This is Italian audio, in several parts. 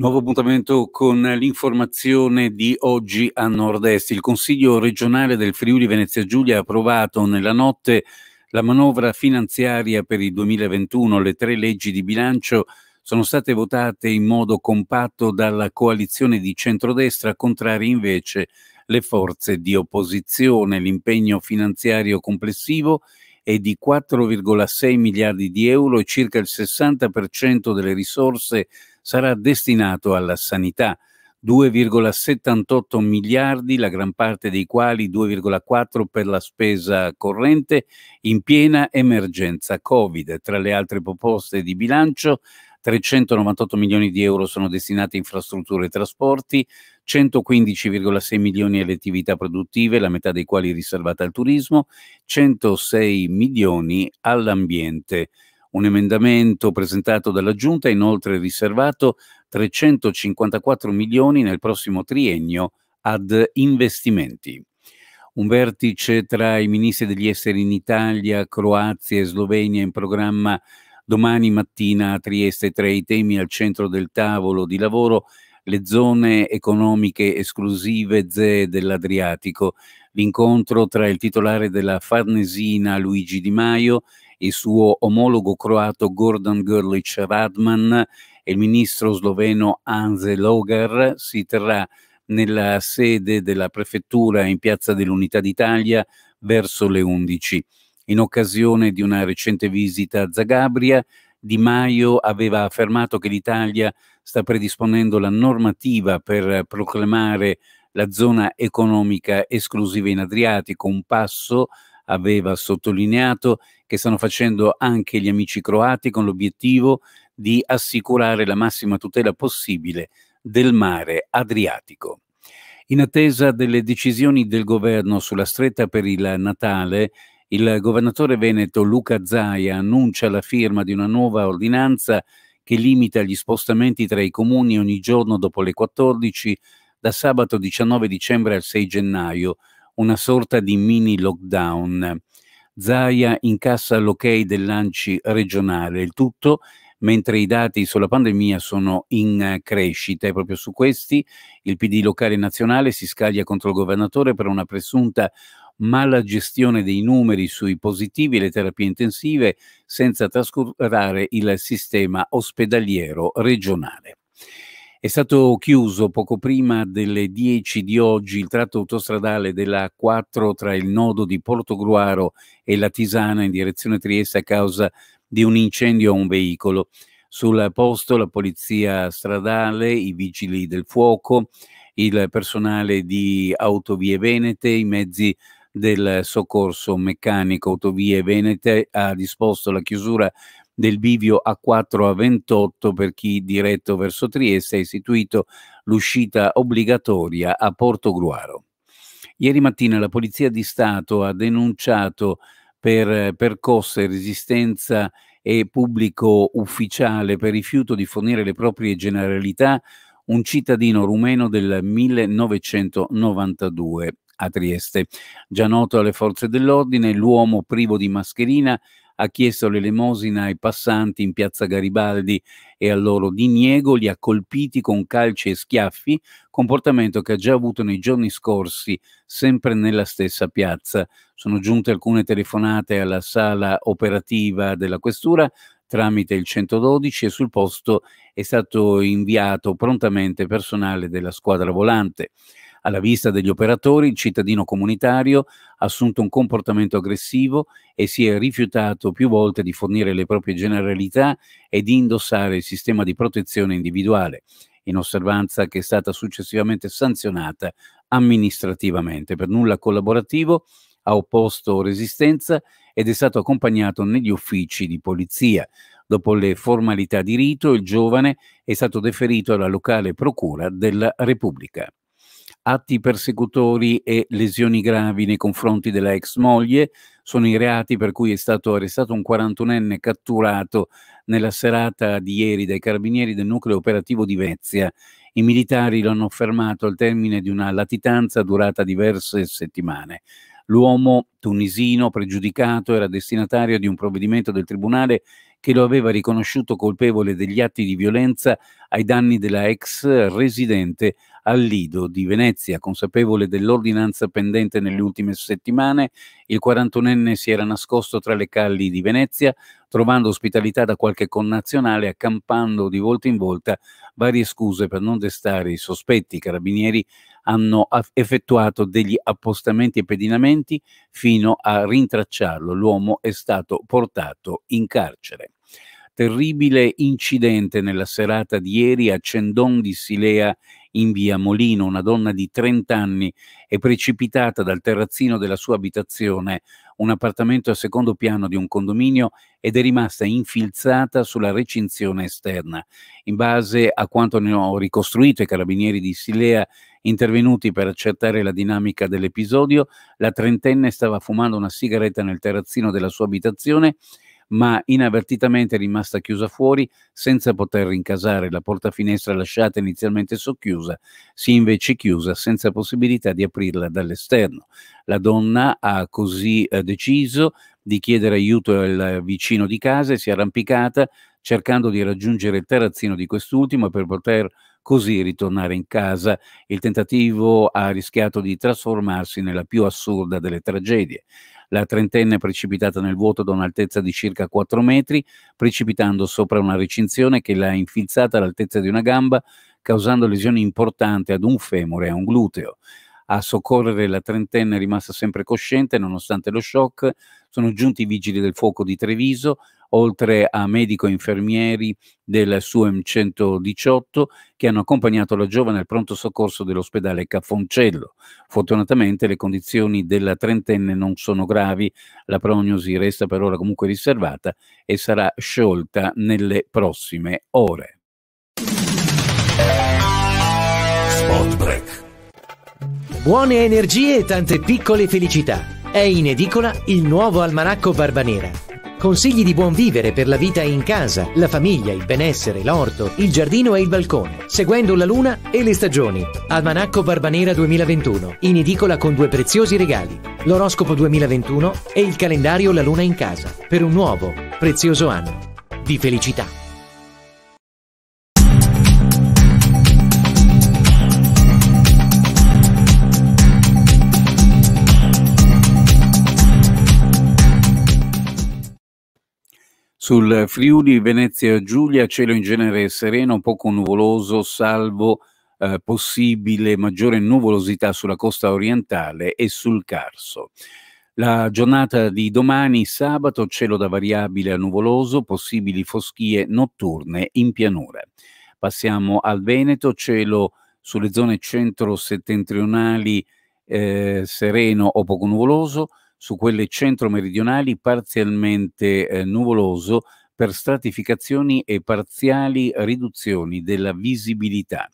Nuovo appuntamento con l'informazione di oggi a Nord-Est. Il Consiglio regionale del Friuli Venezia Giulia ha approvato nella notte la manovra finanziaria per il 2021. Le tre leggi di bilancio sono state votate in modo compatto dalla coalizione di centrodestra, contrari invece le forze di opposizione. L'impegno finanziario complessivo è di 4,6 miliardi di euro e circa il 60% delle risorse sarà destinato alla sanità. 2,78 miliardi, la gran parte dei quali 2,4 per la spesa corrente in piena emergenza Covid. Tra le altre proposte di bilancio 398 milioni di euro sono destinati a infrastrutture e trasporti, 115,6 milioni alle attività produttive, la metà dei quali riservata al turismo, 106 milioni all'ambiente. Un emendamento presentato dalla Giunta ha inoltre riservato 354 milioni nel prossimo triennio ad investimenti. Un vertice tra i ministri degli esteri in Italia, Croazia e Slovenia in programma domani mattina a Trieste tra i temi al centro del tavolo di lavoro le zone economiche esclusive ZE dell'Adriatico, l'incontro tra il titolare della Farnesina Luigi Di Maio il suo omologo croato Gordon Grlic Radman e il ministro sloveno Anze Logar. Si terrà nella sede della prefettura in Piazza dell'Unità d'Italia verso le 11. In occasione di una recente visita a Zagabria, Di Maio aveva affermato che l'Italia sta predisponendo la normativa per proclamare la zona economica esclusiva in Adriatico, un passo aveva sottolineato, che stanno facendo anche gli amici croati con l'obiettivo di assicurare la massima tutela possibile del mare Adriatico. In attesa delle decisioni del governo sulla stretta per il Natale, il governatore veneto Luca Zaia annuncia la firma di una nuova ordinanza che limita gli spostamenti tra i comuni ogni giorno dopo le 14 da sabato 19 dicembre al 6 gennaio, una sorta di mini lockdown. Zaia incassa l'ok del lanci regionale, il tutto mentre i dati sulla pandemia sono in crescita e proprio su questi il PD locale nazionale si scaglia contro il governatore per una presunta mala gestione dei numeri sui positivi e le terapie intensive senza trascurare il sistema ospedaliero regionale. È stato chiuso poco prima delle 10 di oggi il tratto autostradale della 4 tra il nodo di Portogruaro e la Tisana in direzione Trieste a causa di un incendio a un veicolo. Sul posto la polizia stradale, i vigili del fuoco, il personale di Autovie Venete, i mezzi del soccorso meccanico Autovie Venete ha disposto la chiusura del bivio A4 a 28 per chi diretto verso Trieste ha istituito l'uscita obbligatoria a Porto Gruaro. Ieri mattina la Polizia di Stato ha denunciato per percosse, resistenza e pubblico ufficiale per rifiuto di fornire le proprie generalità un cittadino rumeno del 1992 a Trieste. Già noto alle forze dell'ordine, l'uomo privo di mascherina ha chiesto l'elemosina ai passanti in piazza Garibaldi e al loro diniego li ha colpiti con calci e schiaffi, comportamento che ha già avuto nei giorni scorsi, sempre nella stessa piazza. Sono giunte alcune telefonate alla sala operativa della questura tramite il 112 e sul posto è stato inviato prontamente personale della squadra volante. Alla vista degli operatori, il cittadino comunitario ha assunto un comportamento aggressivo e si è rifiutato più volte di fornire le proprie generalità e di indossare il sistema di protezione individuale, in osservanza che è stata successivamente sanzionata amministrativamente. Per nulla collaborativo ha opposto resistenza ed è stato accompagnato negli uffici di polizia. Dopo le formalità di rito, il giovane è stato deferito alla locale procura della Repubblica atti persecutori e lesioni gravi nei confronti della ex moglie sono i reati per cui è stato arrestato un 41enne catturato nella serata di ieri dai carabinieri del nucleo operativo di Vezia. I militari lo hanno fermato al termine di una latitanza durata diverse settimane. L'uomo tunisino pregiudicato era destinatario di un provvedimento del tribunale che lo aveva riconosciuto colpevole degli atti di violenza ai danni della ex residente al Lido di Venezia. Consapevole dell'ordinanza pendente nelle ultime settimane, il 41enne si era nascosto tra le calli di Venezia, trovando ospitalità da qualche connazionale, accampando di volta in volta varie scuse per non destare i sospetti. I carabinieri hanno effettuato degli appostamenti e pedinamenti fino a rintracciarlo. L'uomo è stato portato in carcere terribile incidente nella serata di ieri a Cendon di Silea in via Molino. Una donna di 30 anni è precipitata dal terrazzino della sua abitazione, un appartamento a secondo piano di un condominio, ed è rimasta infilzata sulla recinzione esterna. In base a quanto ne ho ricostruito i carabinieri di Silea intervenuti per accertare la dinamica dell'episodio, la trentenne stava fumando una sigaretta nel terrazzino della sua abitazione ma inavvertitamente è rimasta chiusa fuori senza poter rincasare la porta finestra lasciata inizialmente socchiusa, si è invece chiusa senza possibilità di aprirla dall'esterno. La donna ha così eh, deciso di chiedere aiuto al vicino di casa e si è arrampicata cercando di raggiungere il terrazzino di quest'ultimo per poter così ritornare in casa. Il tentativo ha rischiato di trasformarsi nella più assurda delle tragedie. La trentenne è precipitata nel vuoto da un'altezza di circa 4 metri, precipitando sopra una recinzione che l'ha infilzata all'altezza di una gamba, causando lesioni importanti ad un femore e a un gluteo a soccorrere la trentenne rimasta sempre cosciente nonostante lo shock. Sono giunti i vigili del fuoco di Treviso, oltre a medico e infermieri del SUEM 118 che hanno accompagnato la giovane al pronto soccorso dell'ospedale Caffoncello. Fortunatamente le condizioni della trentenne non sono gravi, la prognosi resta per ora comunque riservata e sarà sciolta nelle prossime ore. Spot break buone energie e tante piccole felicità. È in edicola il nuovo almanacco Barbanera. Consigli di buon vivere per la vita in casa, la famiglia, il benessere, l'orto, il giardino e il balcone, seguendo la luna e le stagioni. Almanacco Barbanera 2021, in edicola con due preziosi regali, l'oroscopo 2021 e il calendario La luna in casa, per un nuovo, prezioso anno di felicità. Sul Friuli Venezia Giulia cielo in genere sereno, poco nuvoloso, salvo eh, possibile maggiore nuvolosità sulla costa orientale e sul Carso. La giornata di domani, sabato, cielo da variabile a nuvoloso, possibili foschie notturne in pianura. Passiamo al Veneto, cielo sulle zone centro-settentrionali eh, sereno o poco nuvoloso, su quelle centro-meridionali parzialmente eh, nuvoloso per stratificazioni e parziali riduzioni della visibilità.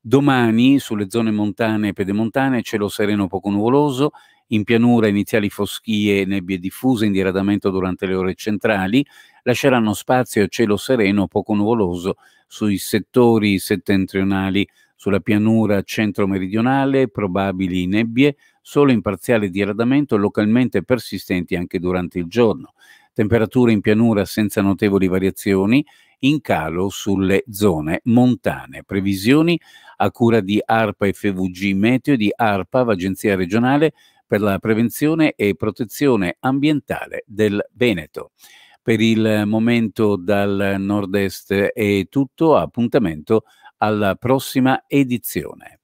Domani sulle zone montane e pedemontane cielo sereno poco nuvoloso, in pianura iniziali foschie e nebbie diffuse in diradamento durante le ore centrali, lasceranno spazio a cielo sereno poco nuvoloso sui settori settentrionali sulla pianura centro-meridionale probabili nebbie, solo in parziale diradamento localmente persistenti anche durante il giorno. Temperature in pianura senza notevoli variazioni, in calo sulle zone montane. Previsioni a cura di ARPA FVG Meteo di ARPA, Agenzia regionale per la prevenzione e protezione ambientale del Veneto. Per il momento dal nord-est è tutto, appuntamento alla prossima edizione.